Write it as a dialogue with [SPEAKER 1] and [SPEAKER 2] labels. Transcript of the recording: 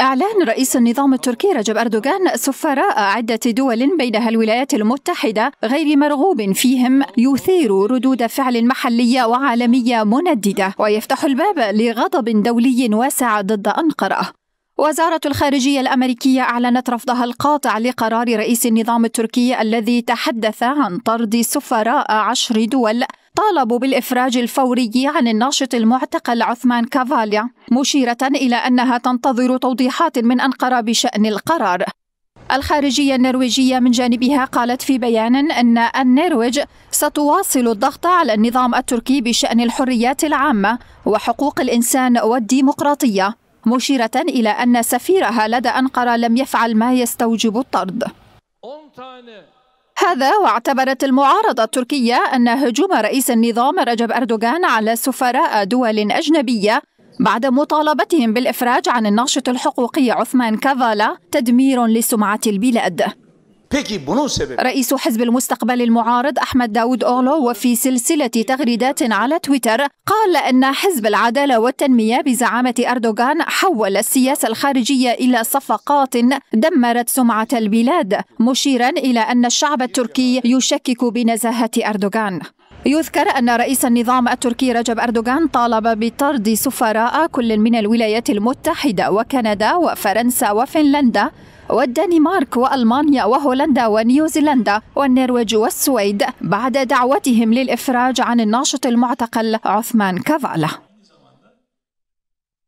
[SPEAKER 1] إعلان رئيس النظام التركي رجب أردوغان سفراء عدة دول بينها الولايات المتحدة غير مرغوب فيهم يثير ردود فعل محلية وعالمية منددة ويفتح الباب لغضب دولي واسع ضد أنقرة وزارة الخارجية الأمريكية أعلنت رفضها القاطع لقرار رئيس النظام التركي الذي تحدث عن طرد سفراء عشر دول طالبوا بالإفراج الفوري عن الناشط المعتقل عثمان كافاليا مشيرة إلى أنها تنتظر توضيحات من أنقرة بشأن القرار الخارجية النرويجية من جانبها قالت في بيان أن النرويج ستواصل الضغط على النظام التركي بشأن الحريات العامة وحقوق الإنسان والديمقراطية مشيرة إلى أن سفيرها لدى أنقرة لم يفعل ما يستوجب الطرد هذا واعتبرت المعارضة التركية أن هجوم رئيس النظام رجب أردوغان على سفراء دول أجنبية بعد مطالبتهم بالإفراج عن الناشط الحقوقي عثمان كافالا تدمير لسمعة البلاد رئيس حزب المستقبل المعارض أحمد داود أولو وفي سلسلة تغريدات على تويتر قال أن حزب العدالة والتنمية بزعامة أردوغان حول السياسة الخارجية إلى صفقات دمرت سمعة البلاد مشيرا إلى أن الشعب التركي يشكك بنزاهة أردوغان يذكر أن رئيس النظام التركي رجب أردوغان طالب بطرد سفراء كل من الولايات المتحدة وكندا وفرنسا وفنلندا والدنمارك والمانيا وهولندا ونيوزيلندا والنرويج والسويد بعد دعوتهم للافراج عن الناشط المعتقل عثمان كافالا